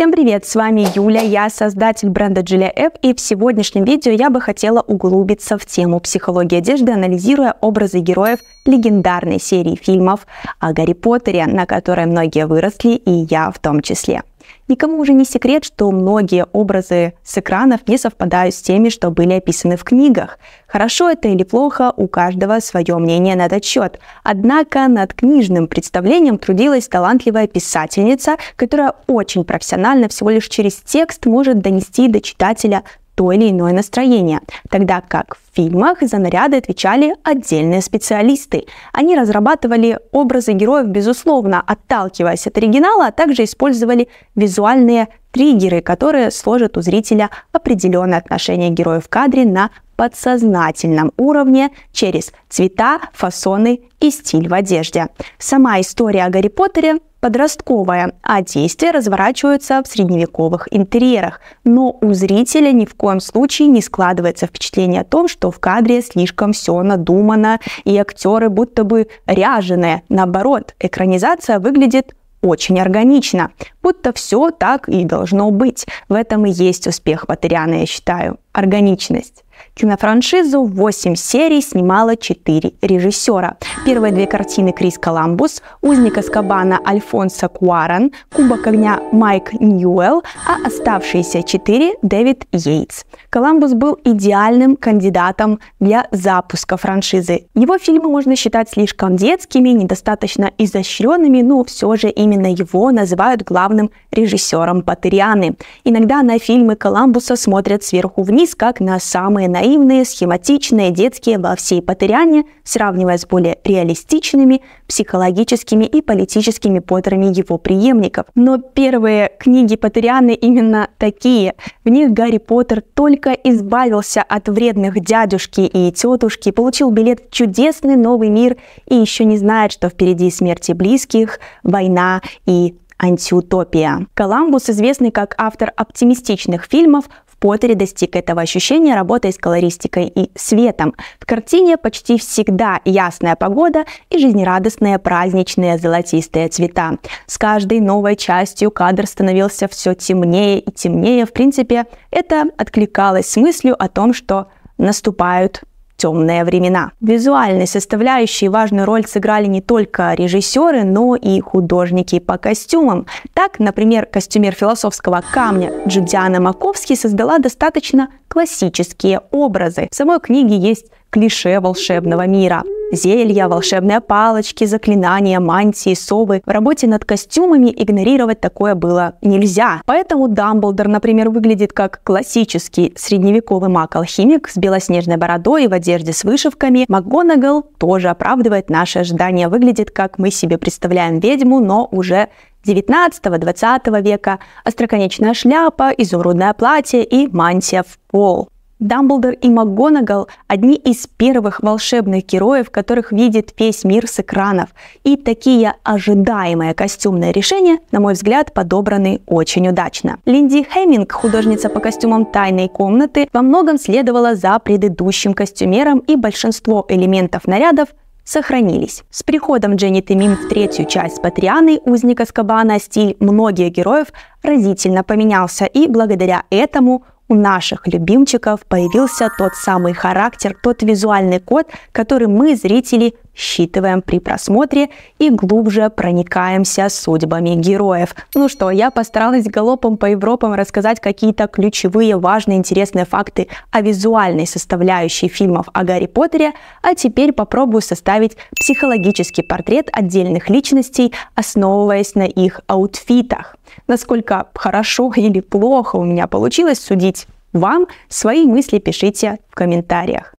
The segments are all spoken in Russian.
Всем привет, с вами Юля, я создатель бренда Julia App, и в сегодняшнем видео я бы хотела углубиться в тему психологии одежды, анализируя образы героев легендарной серии фильмов о Гарри Поттере, на которой многие выросли, и я в том числе. Никому уже не секрет, что многие образы с экранов не совпадают с теми, что были описаны в книгах. Хорошо это или плохо, у каждого свое мнение на этот счет. Однако над книжным представлением трудилась талантливая писательница, которая очень профессионально всего лишь через текст может донести до читателя то или иное настроение, тогда как в фильмах за наряды отвечали отдельные специалисты. Они разрабатывали образы героев, безусловно, отталкиваясь от оригинала, а также использовали визуальные триггеры, которые сложат у зрителя определенное отношение героев в кадре на подсознательном уровне через цвета, фасоны и стиль в одежде. Сама история о Гарри Поттере подростковая, а действия разворачиваются в средневековых интерьерах. Но у зрителя ни в коем случае не складывается впечатление о том, что в кадре слишком все надумано и актеры будто бы ряженые. Наоборот, экранизация выглядит очень органично, будто все так и должно быть. В этом и есть успех Патериана, я считаю. Органичность. Кинофраншизу 8 серий снимало 4 режиссера. Первые две картины Крис Коламбус, «Узник Аскабана» Альфонса Куарон, «Кубок огня» Майк Ньюэлл, а оставшиеся 4 – Дэвид Йейтс. Коламбус был идеальным кандидатом для запуска франшизы. Его фильмы можно считать слишком детскими, недостаточно изощренными, но все же именно его называют главным режиссером Патерианы. Иногда на фильмы Коламбуса смотрят сверху вниз, как на самые наивные, схематичные, детские во всей патеряне, сравнивая с более реалистичными психологическими и политическими поттерами его преемников. Но первые книги Поттерианы именно такие. В них Гарри Поттер только избавился от вредных дядюшки и тетушки, получил билет в чудесный новый мир и еще не знает, что впереди смерти близких, война и антиутопия. Коламбус, известный как автор оптимистичных фильмов, Поттере достиг этого ощущения, работая с колористикой и светом. В картине почти всегда ясная погода и жизнерадостные праздничные золотистые цвета. С каждой новой частью кадр становился все темнее и темнее. В принципе, это откликалось с мыслью о том, что наступают темные времена. Визуальной составляющей важную роль сыграли не только режиссеры, но и художники по костюмам. Так, например, костюмер философского камня Джудиана Маковский создала достаточно классические образы. В самой книге есть клише волшебного мира. Зелья, волшебные палочки, заклинания, мантии, совы. В работе над костюмами игнорировать такое было нельзя. Поэтому Дамблдор, например, выглядит как классический средневековый маг-алхимик с белоснежной бородой и в одежде с вышивками. МакГонагал тоже оправдывает наши ожидания, выглядит как мы себе представляем ведьму, но уже 19-20 века, остроконечная шляпа, изумрудное платье и мантия в пол. Дамблдор и МакГонагал – одни из первых волшебных героев, которых видит весь мир с экранов. И такие ожидаемые костюмные решения, на мой взгляд, подобраны очень удачно. Линди Хэмминг, художница по костюмам «Тайной комнаты», во многом следовала за предыдущим костюмером, и большинство элементов нарядов сохранились. С приходом Дженни Тимин в третью часть Патрианы «Узника Скабана» стиль многих героев разительно поменялся, и благодаря этому у наших любимчиков появился тот самый характер, тот визуальный код, который мы, зрители, считываем при просмотре и глубже проникаемся судьбами героев. Ну что, я постаралась галопом по Европам рассказать какие-то ключевые, важные, интересные факты о визуальной составляющей фильмов о Гарри Поттере, а теперь попробую составить психологический портрет отдельных личностей, основываясь на их аутфитах. Насколько хорошо или плохо у меня получилось судить вам, свои мысли пишите в комментариях.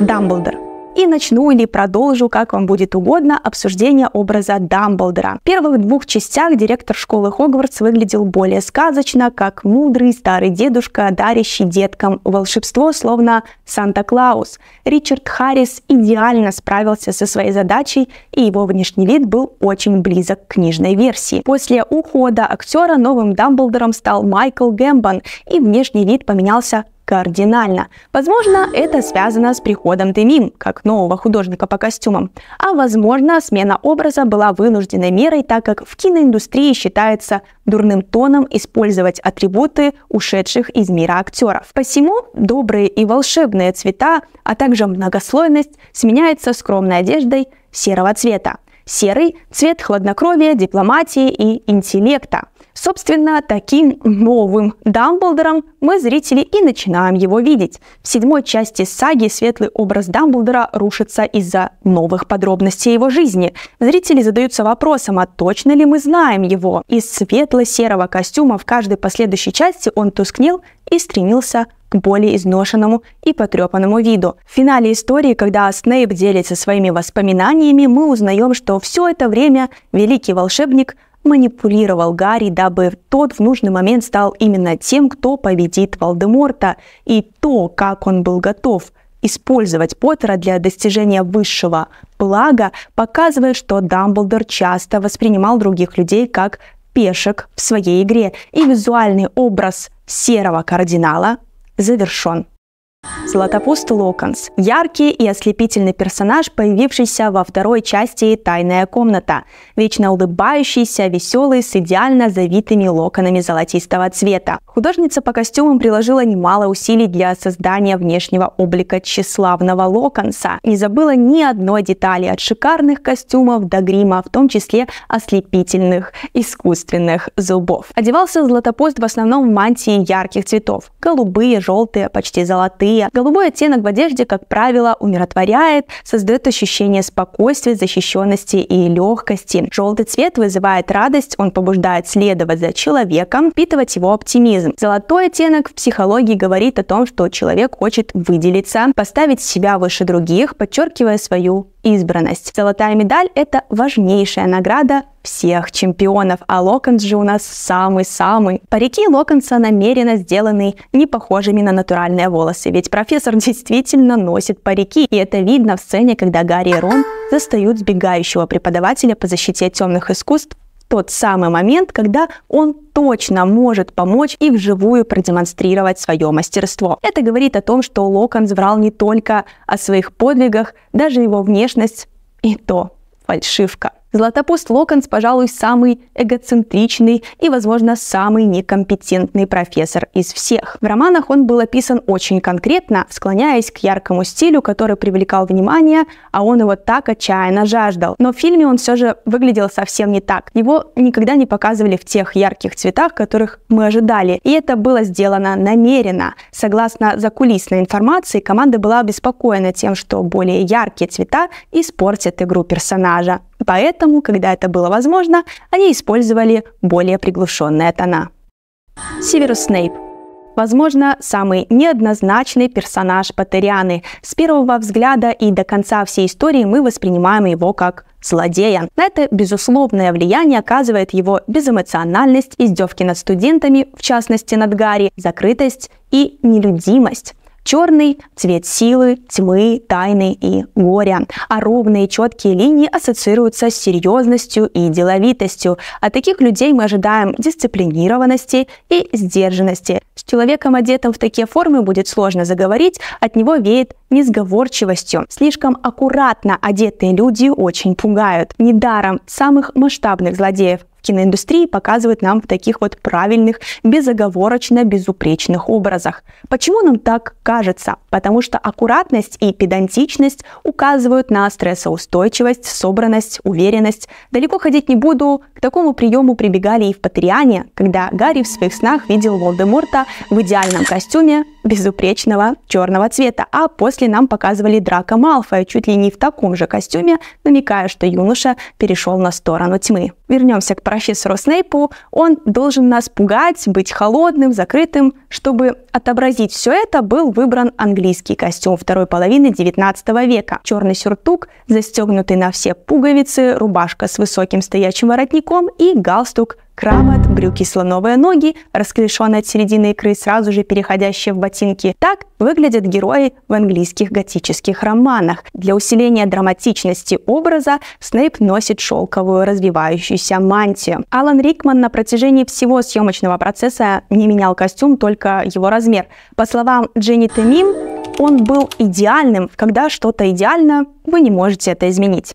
Дамблдор и начну или продолжу, как вам будет угодно, обсуждение образа Дамблдора. В первых двух частях директор школы Хогвартс выглядел более сказочно, как мудрый старый дедушка, дарящий деткам волшебство, словно Санта-Клаус. Ричард Харрис идеально справился со своей задачей, и его внешний вид был очень близок к книжной версии. После ухода актера новым Дамблдором стал Майкл Гэмбон, и внешний вид поменялся кардинально. Возможно, это связано с приходом Демим, как нового художника по костюмам. А возможно, смена образа была вынужденной мерой, так как в киноиндустрии считается дурным тоном использовать атрибуты ушедших из мира актеров. Посему добрые и волшебные цвета, а также многослойность сменяется скромной одеждой серого цвета. Серый – цвет хладнокровия, дипломатии и интеллекта. Собственно, таким новым Дамблдором мы, зрители, и начинаем его видеть. В седьмой части саги светлый образ Дамблдора рушится из-за новых подробностей его жизни. Зрители задаются вопросом, а точно ли мы знаем его? Из светло-серого костюма в каждой последующей части он тускнел и стремился к более изношенному и потрепанному виду. В финале истории, когда Снейп делится своими воспоминаниями, мы узнаем, что все это время великий волшебник – манипулировал Гарри, дабы тот в нужный момент стал именно тем, кто победит Волдеморта, и то, как он был готов использовать Поттера для достижения высшего блага, показывает, что Дамблдор часто воспринимал других людей как пешек в своей игре, и визуальный образ серого кардинала завершен. Златопуст Локонс – яркий и ослепительный персонаж, появившийся во второй части «Тайная комната», вечно улыбающийся, веселый, с идеально завитыми локонами золотистого цвета. Художница по костюмам приложила немало усилий для создания внешнего облика тщеславного Локонса, не забыла ни одной детали от шикарных костюмов до грима, в том числе ослепительных искусственных зубов. Одевался Златопуст в основном в мантии ярких цветов – голубые, желтые, почти золотые, голове. Голубой оттенок в одежде, как правило, умиротворяет, создает ощущение спокойствия, защищенности и легкости. Желтый цвет вызывает радость, он побуждает следовать за человеком, впитывать его оптимизм. Золотой оттенок в психологии говорит о том, что человек хочет выделиться, поставить себя выше других, подчеркивая свою избранность. Золотая медаль – это важнейшая награда всех чемпионов, а Локонс же у нас самый-самый. Парики Локонса намеренно сделаны не похожими на натуральные волосы, ведь профессор действительно носит парики, и это видно в сцене, когда Гарри и Рон застают сбегающего преподавателя по защите темных искусств тот самый момент, когда он точно может помочь и вживую продемонстрировать свое мастерство. Это говорит о том, что Локонс врал не только о своих подвигах, даже его внешность и то фальшивка. Златопуст Локонс, пожалуй, самый эгоцентричный и, возможно, самый некомпетентный профессор из всех. В романах он был описан очень конкретно, склоняясь к яркому стилю, который привлекал внимание, а он его так отчаянно жаждал. Но в фильме он все же выглядел совсем не так. Его никогда не показывали в тех ярких цветах, которых мы ожидали. И это было сделано намеренно. Согласно закулисной информации, команда была обеспокоена тем, что более яркие цвета испортят игру персонажа. Поэтому, когда это было возможно, они использовали более приглушенные тона. Северус Снейп. Возможно, самый неоднозначный персонаж Патерианы. С первого взгляда и до конца всей истории мы воспринимаем его как злодея. На это безусловное влияние оказывает его безэмоциональность, издевки над студентами, в частности над Гарри, закрытость и нелюдимость. Черный – цвет силы, тьмы, тайны и горя, а ровные четкие линии ассоциируются с серьезностью и деловитостью. От таких людей мы ожидаем дисциплинированности и сдержанности. С человеком, одетым в такие формы, будет сложно заговорить, от него веет несговорчивостью. Слишком аккуратно одетые люди очень пугают. Недаром самых масштабных злодеев киноиндустрии показывает нам в таких вот правильных, безоговорочно безупречных образах. Почему нам так кажется? Потому что аккуратность и педантичность указывают на стрессоустойчивость, собранность, уверенность. Далеко ходить не буду, к такому приему прибегали и в Патриане, когда Гарри в своих снах видел Волдеморта в идеальном костюме безупречного черного цвета, а после нам показывали Драка Малфоя чуть ли не в таком же костюме, намекая, что юноша перешел на сторону тьмы. Вернемся к профессору Снейпу, он должен нас пугать, быть холодным, закрытым. Чтобы отобразить все это, был выбран английский костюм второй половины 19 века. Черный сюртук, застегнутый на все пуговицы, рубашка с высоким стоячим воротником и галстук крамот, брюки слоновые ноги, расклешенные от середины икры, сразу же переходящие в ботинки. Так выглядят герои в английских готических романах. Для усиления драматичности образа Снейп носит шелковую развивающуюся мантию. Алан Рикман на протяжении всего съемочного процесса не менял костюм, только его размер. По словам Дженни Темим, он был идеальным. Когда что-то идеально, вы не можете это изменить.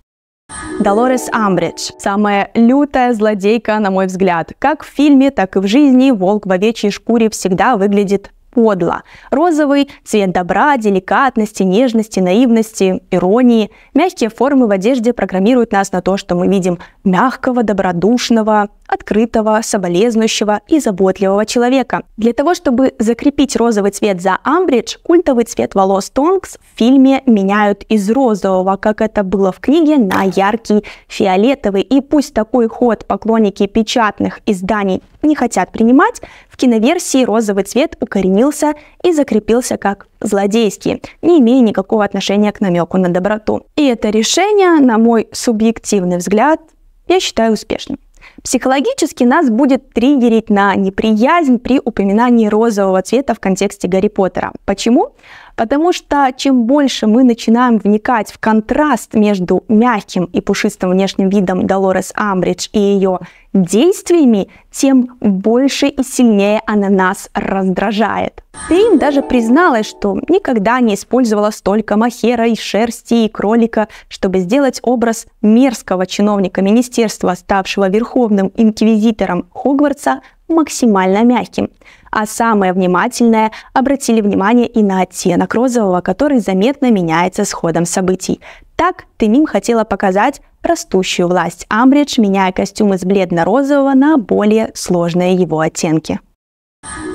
Долорес Амбридж. Самая лютая злодейка, на мой взгляд. Как в фильме, так и в жизни волк в овечьей шкуре всегда выглядит подло. Розовый – цвет добра, деликатности, нежности, наивности, иронии. Мягкие формы в одежде программируют нас на то, что мы видим мягкого, добродушного, открытого, соболезнующего и заботливого человека. Для того, чтобы закрепить розовый цвет за амбридж, культовый цвет волос Тонкс в фильме меняют из розового, как это было в книге, на яркий фиолетовый. И пусть такой ход поклонники печатных изданий не хотят принимать, в киноверсии розовый цвет укоренился и закрепился как злодейский, не имея никакого отношения к намеку на доброту. И это решение, на мой субъективный взгляд, я считаю успешным. Психологически нас будет триггерить на неприязнь при упоминании розового цвета в контексте Гарри Поттера. Почему? Потому что чем больше мы начинаем вникать в контраст между мягким и пушистым внешним видом Долорес Амбридж и ее действиями, тем больше и сильнее она нас раздражает. Пейн даже призналась, что никогда не использовала столько махера и шерсти и кролика, чтобы сделать образ мерзкого чиновника министерства, ставшего верховным инквизитором Хогвартса, максимально мягким а самое внимательное обратили внимание и на оттенок розового, который заметно меняется с ходом событий. Так Темим хотела показать растущую власть Амбридж, меняя костюм из бледно-розового на более сложные его оттенки.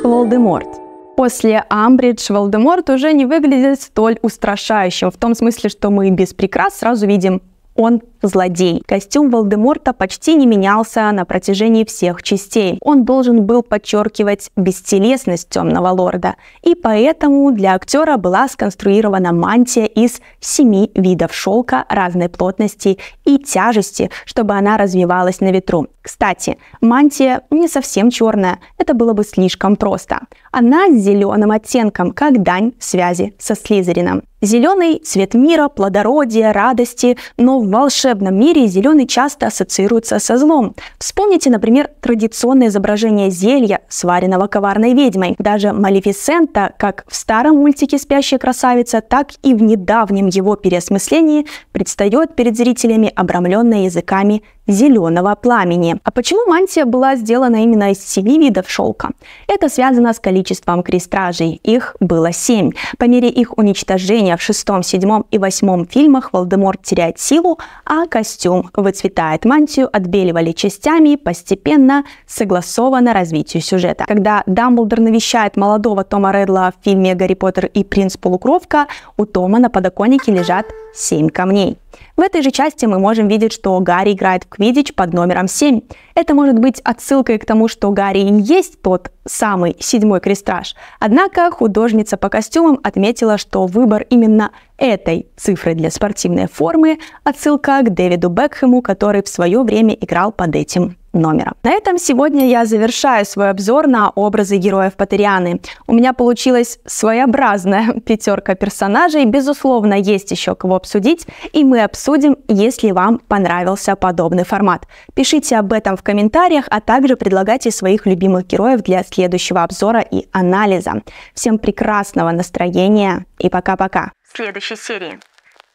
Волдеморт – После Амбридж Волдеморт уже не выглядит столь устрашающим, в том смысле, что мы без прикрас сразу видим, он злодей. Костюм Волдеморта почти не менялся на протяжении всех частей. Он должен был подчеркивать бестелесность темного лорда, и поэтому для актера была сконструирована мантия из семи видов шелка разной плотности и тяжести, чтобы она развивалась на ветру. Кстати, мантия не совсем черная, это было бы слишком просто. Она с зеленым оттенком, как дань связи со Слизерином. Зеленый – цвет мира, плодородия, радости, но волшебный волшебном мире зеленый часто ассоциируется со злом. Вспомните, например, традиционное изображение зелья, сваренного коварной ведьмой. Даже Малефисента, как в старом мультике «Спящая красавица», так и в недавнем его переосмыслении предстает перед зрителями обрамленная языками зеленого пламени. А почему мантия была сделана именно из семи видов шелка? Это связано с количеством крестражей. Их было семь. По мере их уничтожения в шестом, седьмом и восьмом фильмах Волдеморт теряет силу, а костюм выцветает. Мантию отбеливали частями постепенно, согласованно развитию сюжета. Когда Дамблдор навещает молодого Тома Редла в фильме «Гарри Поттер и принц полукровка», у Тома на подоконнике лежат семь камней. В этой же части мы можем видеть, что Гарри играет в квиддич под номером 7. Это может быть отсылкой к тому, что Гарри и есть тот самый седьмой крестраж. Однако художница по костюмам отметила, что выбор именно этой цифры для спортивной формы – отсылка к Дэвиду Бекхэму, который в свое время играл под этим номером. На этом сегодня я завершаю свой обзор на образы героев Патерианы. У меня получилась своеобразная пятерка персонажей. Безусловно, есть еще кого обсудить, и мы обсудим, если вам понравился подобный формат. Пишите об этом в комментариях, а также предлагайте своих любимых героев для следующего обзора и анализа. Всем прекрасного настроения и пока-пока. В следующей серии.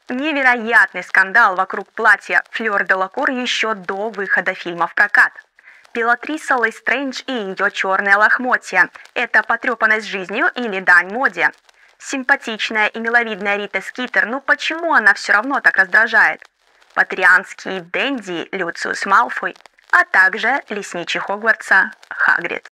Невероятный скандал вокруг платья Флёр де Лакур еще до выхода фильма в прокат. Белатриса Стрэндж и ее черное лохмотье – это потрепанность жизнью или дань моде. Симпатичная и миловидная Рита Скитер, ну почему она все равно так раздражает? Патрианский Дэнди Люциус Малфой, а также лесничий Хогвартса Хагрид.